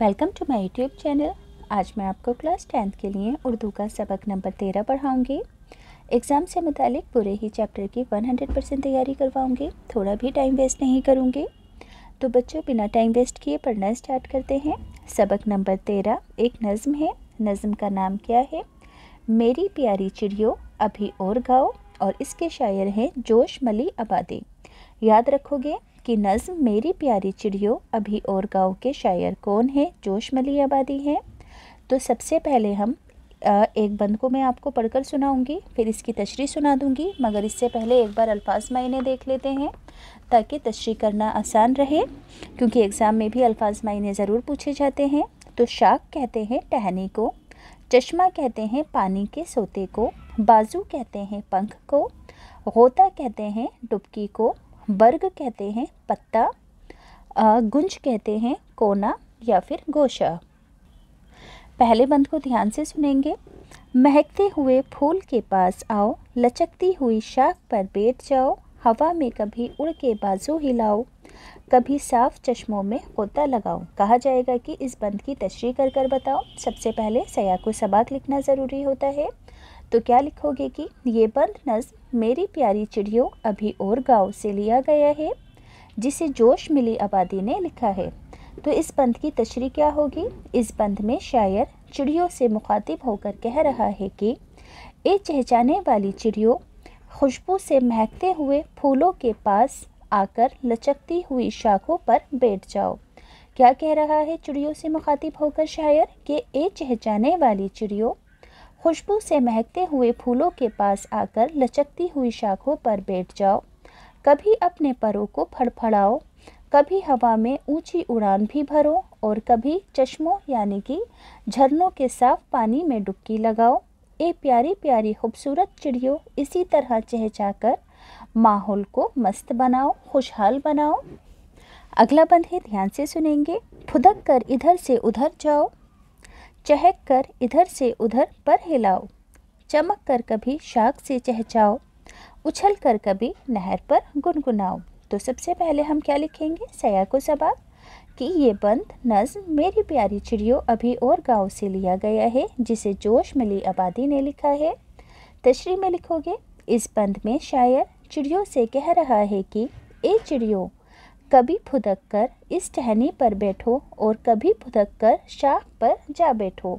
welcome to my YouTube channel आज मैं आपको क्लास टेंथ के लिए उर्दू का सबक नंबर तेरह पढ़ाऊँगी एग्ज़ाम से मुतलिक पूरे ही चैप्टर की वन हंड्रेड परसेंट तैयारी करवाऊँगी थोड़ा भी टाइम वेस्ट नहीं करूँगी तो बच्चों बिना टाइम वेस्ट किए पढ़ना स्टार्ट करते हैं सबक नंबर तेरह एक नज़म है नज़म का नाम क्या है मेरी प्यारी चिड़ियों अभी और गाओ और इसके शायर हैं जोश मली आबादी याद रखोगे की नज़म मेरी प्यारी चिड़ियों अभी और गाँव के शायर कौन है जोश मली आबादी हैं तो सबसे पहले हम एक बंद को मैं आपको पढ़कर सुनाऊंगी फिर इसकी तशरी सुना दूंगी मगर इससे पहले एक बार अल्फाज मायने देख लेते हैं ताकि तशरी करना आसान रहे क्योंकि एग्ज़ाम में भी अल्फाज मायने ज़रूर पूछे जाते हैं तो शाख कहते हैं टहनी को चश्मा कहते हैं पानी के सोते को बाजू कहते हैं पंख को गोता कहते हैं डुबकी को बर्ग कहते हैं पत्ता गुंज कहते हैं कोना या फिर गोशा पहले बंद को ध्यान से सुनेंगे महकते हुए फूल के पास आओ लचकती हुई शाख पर बैठ जाओ हवा में कभी उड़ के बाजू हिलाओ कभी साफ चश्मों में कोता लगाओ कहा जाएगा कि इस बंद की तशरी कर कर बताओ सबसे पहले सया को सबाक लिखना ज़रूरी होता है तो क्या लिखोगे कि ये बंद नज मेरी प्यारी चिड़ियों अभी और गाँव से लिया गया है जिसे जोश मिली आबादी ने लिखा है तो इस बंद की तशरी क्या होगी इस बंद में शायर चिड़ियों से मुखातिब होकर कह रहा है कि ए चहचाने वाली चिड़ियों खुशबू से महकते हुए फूलों के पास आकर लचकती हुई शाखों पर बैठ जाओ क्या कह रहा है चिड़ियों से मुखातिब होकर शायर कि ए चहचाने वाली चिड़ियों खुशबू से महकते हुए फूलों के पास आकर लचकती हुई शाखों पर बैठ जाओ कभी अपने परों को फड़फड़ाओ कभी हवा में ऊंची उड़ान भी भरो और कभी चश्मों यानी कि झरनों के साफ पानी में डुबकी लगाओ ए प्यारी प्यारी खूबसूरत चिड़ियों इसी तरह कर माहौल को मस्त बनाओ खुशहाल बनाओ अगला बंद ध्यान से सुनेंगे फुदक कर इधर से उधर जाओ चहक कर इधर से उधर पर हिलाओ चमक कर कभी शाख से चहचाओ उछल कर कभी नहर पर गुनगुनाओ तो सबसे पहले हम क्या लिखेंगे सया को सबाब कि ये बंद नज्म मेरी प्यारी चिड़ियों अभी और गांव से लिया गया है जिसे जोश मिली आबादी ने लिखा है तशरी में लिखोगे इस बंद में शायर चिड़ियों से कह रहा है कि ए चिड़ियों कभी फुदक कर इस टहनी पर बैठो और कभी फुदक कर शाख पर जा बैठो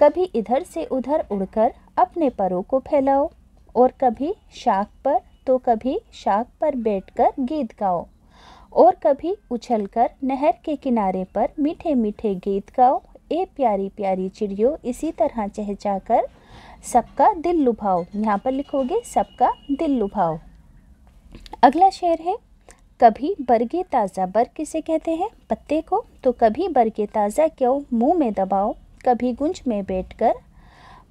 कभी इधर से उधर उड़कर अपने परों को फैलाओ और कभी शाख पर तो कभी शाख पर बैठकर गीत गाओ और कभी उछलकर नहर के किनारे पर मीठे मीठे गीत गाओ ए प्यारी प्यारी चिड़ियों इसी तरह कर सबका दिल लुभाओ यहाँ पर लिखोगे सबका दिल लुभाओ अगला शेर है कभी बरगे ताज़ा बर्ग किसे कहते हैं पत्ते को तो कभी बरगे ताज़ा क्यों मुंह में दबाओ कभी गुंज में बैठकर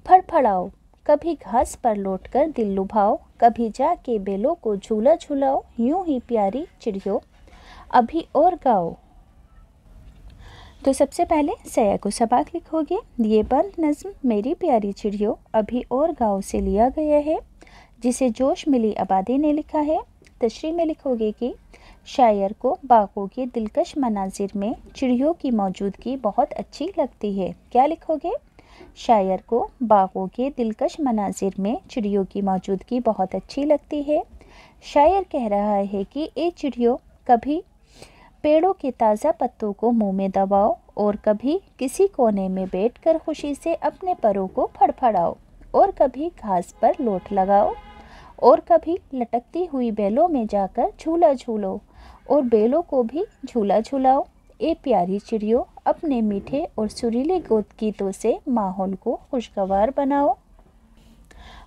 फड़फड़ाओ कभी घास पर लौटकर दिल लुभाओ कभी जाके बेलों को झूला झूलाओ यूं ही प्यारी चिड़ियों अभी और गाओ तो सबसे पहले सया को सबाक लिखोगे ये बंद नज़्म मेरी प्यारी चिड़ियों अभी और गाओ से लिया गया है जिसे जोश मिली आबादी ने लिखा है तशरी में लिखोगे कि शायर को बागों के दिलकश मनाजिर में चिड़ियों की मौजूदगी बहुत अच्छी लगती है क्या लिखोगे शायर को बागों के दिलकश मनाजिर में चिड़ियों की मौजूदगी बहुत अच्छी लगती है शायर कह रहा है कि ये चिड़ियों कभी पेड़ों के ताज़ा पत्तों को मुंह में दबाओ और कभी किसी कोने में बैठकर खुशी से अपने परों को फड़फड़ाओ और कभी घास पर लोट लगाओ और कभी लटकती हुई बेलों में जाकर झूला झूलो और बेलों को भी झूला झूलाओ ए प्यारी चिड़ियों अपने मीठे और सुरीले गोद गीतों से माहौल को खुशगवार बनाओ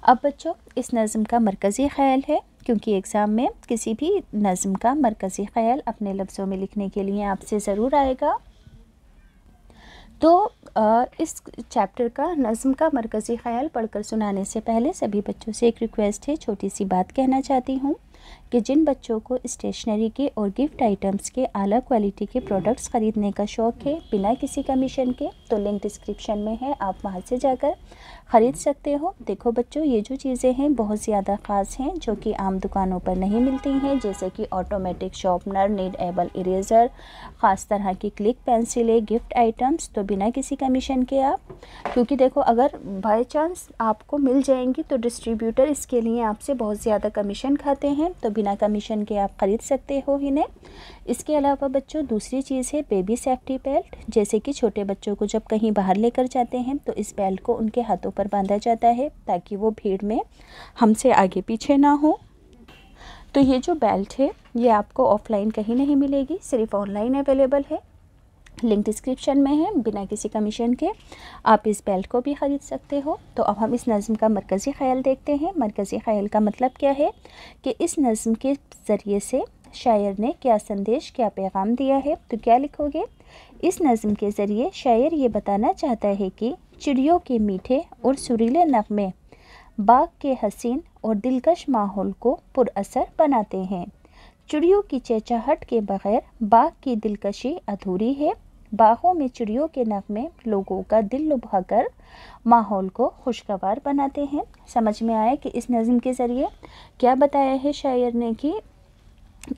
अब बच्चों इस नज़म का मरकज़ी ख्याल है क्योंकि एग्ज़ाम में किसी भी नज़म का मरकज़ी ख्याल अपने लफ्ज़ों में लिखने के लिए आपसे ज़रूर आएगा तो इस चैप्टर का नज़म का मरकज़ी ख्याल पढ़कर सुनाने से पहले सभी बच्चों से एक रिक्वेस्ट है छोटी सी बात कहना चाहती हूँ कि जिन बच्चों को स्टेशनरी के और गिफ्ट आइटम्स के अलग क्वालिटी के प्रोडक्ट्स ख़रीदने का शौक़ है बिना किसी कमीशन के तो लिंक डिस्क्रिप्शन में है आप वहाँ से जाकर ख़रीद सकते हो देखो बच्चों ये जो चीज़ें हैं बहुत ज़्यादा ख़ास हैं जो कि आम दुकानों पर नहीं मिलती हैं जैसे कि automatic sharpener kneadable eraser ख़ास तरह की क्लिक पेंसिलें गिफ्ट आइटम्स तो बिना किसी कमीशन के आप क्योंकि देखो अगर बाई चांस आपको मिल जाएंगी तो डिस्ट्रीब्यूटर इसके लिए आपसे बहुत ज़्यादा कमीशन खाते हैं तो बिना कमीशन के आप ख़रीद सकते हो इन्हें इसके अलावा बच्चों दूसरी चीज़ है बेबी सेफ्टी बेल्ट जैसे कि छोटे बच्चों को जब कहीं बाहर लेकर जाते हैं तो इस बेल्ट को उनके हाथों पर बांधा जाता है ताकि वो भीड़ में हमसे आगे पीछे ना हो तो ये जो बेल्ट है ये आपको ऑफ़लाइन कहीं नहीं मिलेगी सिर्फ ऑनलाइन अवेलेबल है लिंक डिस्क्रिप्शन में है बिना किसी कमीशन के आप इस बेल्ट को भी ख़रीद सकते हो तो अब हम इस नज़म का मरकज़ी ख्याल देखते हैं मरकज़ी ख्याल का मतलब क्या है कि इस नज़म के ज़रिए से शायर ने क्या संदेश क्या पैगाम दिया है तो क्या लिखोगे इस नज़म के ज़रिए शायर ये बताना चाहता है कि चिड़ियों के मीठे और सुरीले नगमे बाग के हसीन और दिलकश माहौल को पुरअसर बनाते हैं चिड़ियों की चेचाहट के बगैर बाग की दिलकशी अधूरी है बाहों में चिड़ियों के नगमे लोगों का दिल लुभाकर माहौल को खुशगवार बनाते हैं समझ में आया कि इस नज़म के ज़रिए क्या बताया है शायर ने कि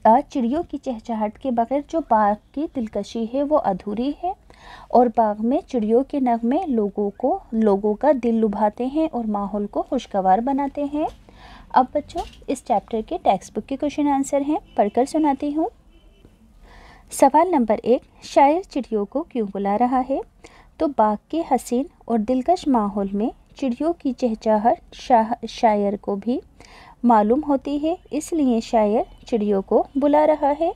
चिड़ियों की चहचहट के बगैर जो बाग की दिलकशी है वो अधूरी है और बाग में चिड़ियों के नगमे लोगों को लोगों का दिल लुभाते हैं और माहौल को खुशगवार बनाते हैं अब बच्चों इस चैप्टर के टेक्स्ट बुक के क्वेश्चन आंसर हैं पढ़कर सुनाती हूँ सवाल नंबर एक शायर चिड़ियों को क्यों बुला रहा है तो बाग के हसीन और दिलकश माहौल में चिड़ियों की चहचाहट शायर को भी मालूम होती है इसलिए शायर चिड़ियों को बुला रहा है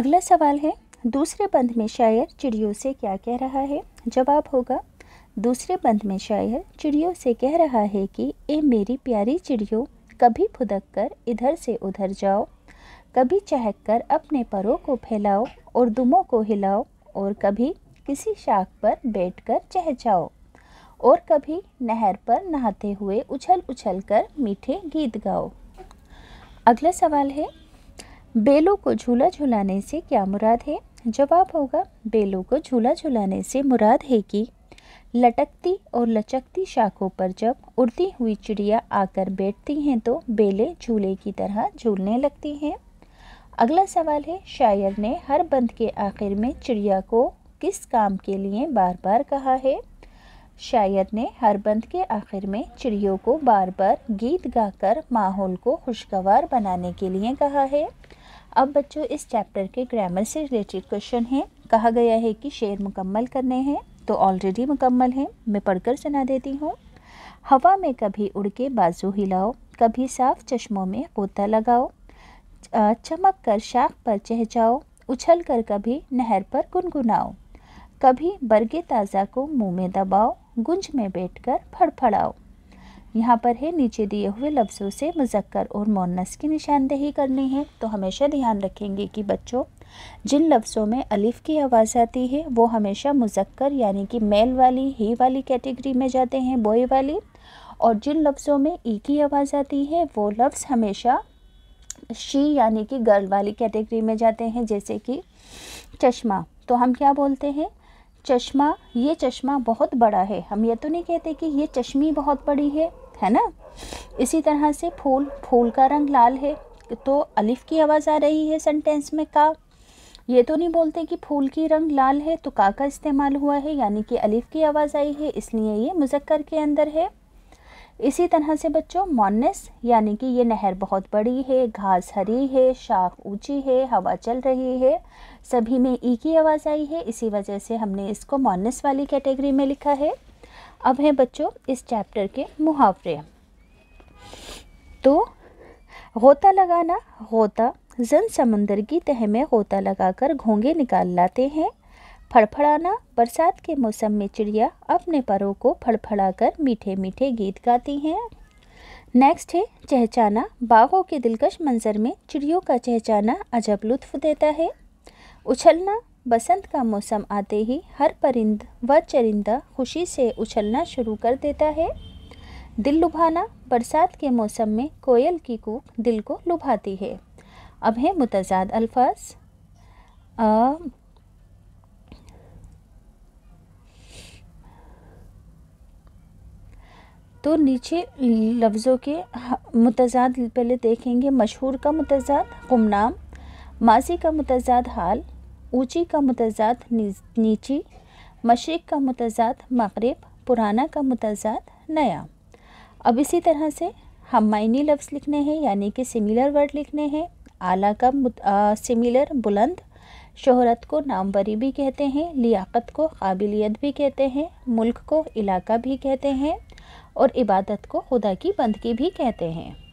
अगला सवाल है दूसरे बंद में शायर चिड़ियों से क्या कह रहा है जवाब होगा दूसरे बंद में शायर चिड़ियों से कह रहा है कि ए मेरी प्यारी चिड़ियों कभी फुदक कर इधर से उधर जाओ कभी चहक कर अपने परों को फैलाओ और दुमों को हिलाओ और कभी किसी शाख पर बैठकर चहचाओ और कभी नहर पर नहाते हुए उछल उछल कर मीठे गीत गाओ अगला सवाल है बेलों को झूला झुलाने से क्या मुराद है जवाब होगा बेलों को झूला झुलाने से मुराद है कि लटकती और लचकती शाखों पर जब उड़ती हुई चिड़िया आकर बैठती हैं तो बेलें झूले की तरह झूलने लगती हैं अगला सवाल है शायर ने हर बंद के आखिर में चिड़िया को किस काम के लिए बार बार कहा है शायर ने हर बंद के आखिर में चिड़ियों को बार बार गीत गाकर माहौल को खुशगवार बनाने के लिए कहा है अब बच्चों इस चैप्टर के ग्रामर से रिलेटेड क्वेश्चन है कहा गया है कि शेर मुकम्मल करने हैं तो ऑलरेडी मुकम्मल हैं मैं पढ़कर सुना देती हूँ हवा में कभी उड़ के बाजू हिलाओ कभी साफ चश्मों में गोता लगाओ चमक कर शाख पर चह जाओ उछल कर कभी नहर पर गुनगुनाओ कभी बरगे ताज़ा को मुंह में दबाओ गुंज में बैठकर फड़फड़ाओ यहाँ पर है नीचे दिए हुए लफ्ज़ों से मुजक्कर और मोनस की निशानदेही करनी है तो हमेशा ध्यान रखेंगे कि बच्चों जिन लफ्ज़ों में अलिफ़ की आवाज़ आती है वो हमेशा मुजक्कर यानी कि मेल वाली ही वाली कैटेगरी में जाते हैं बॉय वाली और जिन लफ्ज़ों में ई की आवाज़ आती है वो लफ्ज़ हमेशा शी यानी कि गर्ल वाली कैटेगरी में जाते हैं जैसे कि चश्मा तो हम क्या बोलते हैं चश्मा ये चश्मा बहुत बड़ा है हम ये तो नहीं कहते कि ये चश्मी बहुत बड़ी है है ना इसी तरह से फूल फूल का रंग लाल है तो अलिफ की आवाज़ आ रही है सेंटेंस में का ये तो नहीं बोलते कि फूल की रंग लाल है तो का का इस्तेमाल हुआ है यानी कि अलिफ की आवाज़ आई है इसलिए ये मुजक्कर के अंदर है इसी तरह से बच्चों मॉनस यानी कि ये नहर बहुत बड़ी है घास हरी है शाख ऊंची है हवा चल रही है सभी में ई की आवाज़ आई है इसी वजह से हमने इसको मॉनस वाली कैटेगरी में लिखा है अब हैं बच्चों इस चैप्टर के मुहावरे तो होता लगाना होता जन समुंदर की तह में होता लगाकर घोंगे निकाल लाते हैं फड़फड़ाना बरसात के मौसम में चिड़िया अपने परों को फड़फड़ाकर मीठे मीठे गीत गाती हैं नेक्स्ट है चहचाना बागों के दिलकश मंजर में चिड़ियों का चहचाना अजब लुत्फ देता है उछलना बसंत का मौसम आते ही हर परिंद व चरिंदा खुशी से उछलना शुरू कर देता है दिल लुभाना बरसात के मौसम में कोयल की कूक दिल को लुभाती है अब है मुतजाद अल्फाज तो नीचे लफ्ज़ों के मतजाद पहले देखेंगे मशहूर का मतजाद गुमनाम माजी का मतजाद हाल ऊँची का मतजाद नीची मशरक़ का मतजाद मगरब पुराना का मतजाद नया अब इसी तरह से हम मायनी लफ्ज़ लिखने हैं यानी कि सिमिलर वर्ड लिखने हैं आला का सिमिलर बुलंद शहरत को नामवरी भी कहते हैं लियाकत को काबिलियत भी कहते हैं मुल्क को इलाका भी कहते हैं और इबादत को खुदा की बंदगी भी कहते हैं